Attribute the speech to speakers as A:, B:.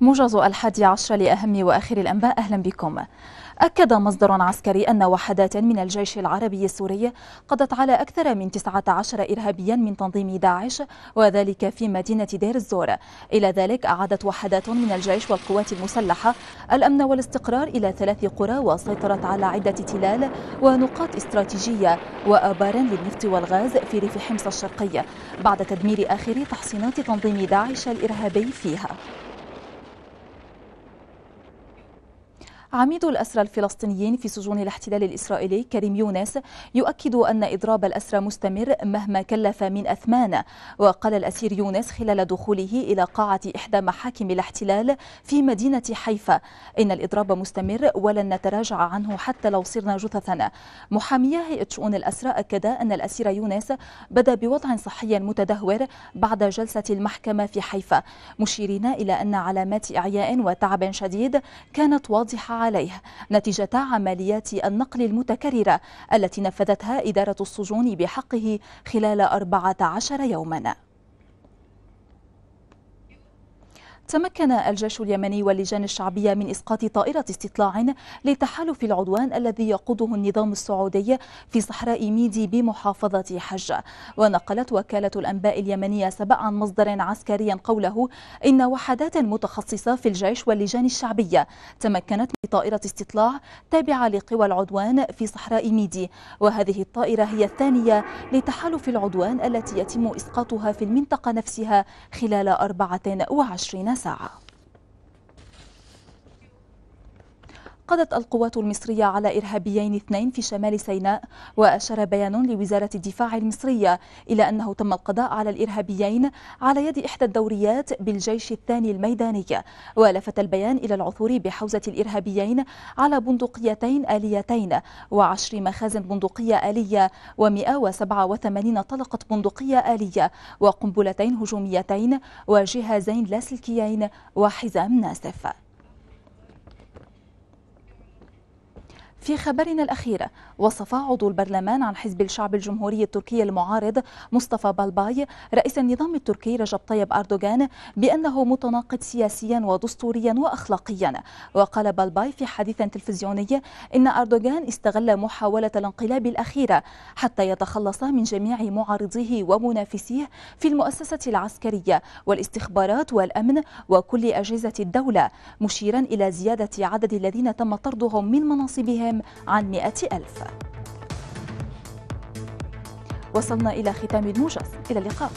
A: موجز الحادي عشر لأهم وآخر الأنباء أهلا بكم أكد مصدر عسكري أن وحدات من الجيش العربي السوري قضت على أكثر من 19 إرهابيا من تنظيم داعش وذلك في مدينة دير الزور إلى ذلك أعادت وحدات من الجيش والقوات المسلحة الأمن والاستقرار إلى ثلاث قرى وسيطرت على عدة تلال ونقاط استراتيجية وآبار للنفط والغاز في ريف حمص الشرقية بعد تدمير آخر تحصينات تنظيم داعش الإرهابي فيها عميد الأسرى الفلسطينيين في سجون الاحتلال الإسرائيلي كريم يونس يؤكد أن إضراب الأسرى مستمر مهما كلف من أثمان وقال الأسير يونس خلال دخوله إلى قاعة إحدى محاكم الاحتلال في مدينة حيفا إن الإضراب مستمر ولن نتراجع عنه حتى لو صرنا جثثا محامية هيئة شؤون الأسرى أكد أن الأسير يونس بدا بوضع صحي متدهور بعد جلسة المحكمة في حيفا مشيرين إلى أن علامات إعياء وتعب شديد كانت واضحة عليه نتيجة عمليات النقل المتكررة التي نفذتها إدارة السجون بحقه خلال 14 يوماً تمكن الجيش اليمني واللجان الشعبية من إسقاط طائرة استطلاع لتحالف العدوان الذي يقوده النظام السعودي في صحراء ميدي بمحافظة حجة ونقلت وكالة الأنباء اليمنية سبع عن مصدر عسكري قوله إن وحدات متخصصة في الجيش واللجان الشعبية تمكنت من طائرة استطلاع تابعة لقوى العدوان في صحراء ميدي وهذه الطائرة هي الثانية لتحالف العدوان التي يتم إسقاطها في المنطقة نفسها خلال 24 ساعة 撒。قضت القوات المصرية على إرهابيين اثنين في شمال سيناء وأشار بيان لوزارة الدفاع المصرية إلى أنه تم القضاء على الإرهابيين على يد إحدى الدوريات بالجيش الثاني الميداني ولفت البيان إلى العثور بحوزة الإرهابيين على بندقيتين آليتين وعشر مخازن بندقية آلية و187 طلقة بندقية آلية وقنبلتين هجوميتين وجهازين لاسلكيين وحزام ناسف في خبرنا الأخير وصف عضو البرلمان عن حزب الشعب الجمهوري التركي المعارض مصطفى بالباي رئيس النظام التركي رجب طيب أردوغان بأنه متناقض سياسيا ودستوريا وأخلاقيا وقال بالباي في حديث تلفزيوني إن أردوغان استغل محاولة الانقلاب الأخيرة حتى يتخلص من جميع معارضيه ومنافسيه في المؤسسة العسكرية والاستخبارات والأمن وكل أجهزة الدولة مشيرا إلى زيادة عدد الذين تم طردهم من مناصبهم العام عن 100 ألف وصلنا إلى ختام الموجز إلى اللقاء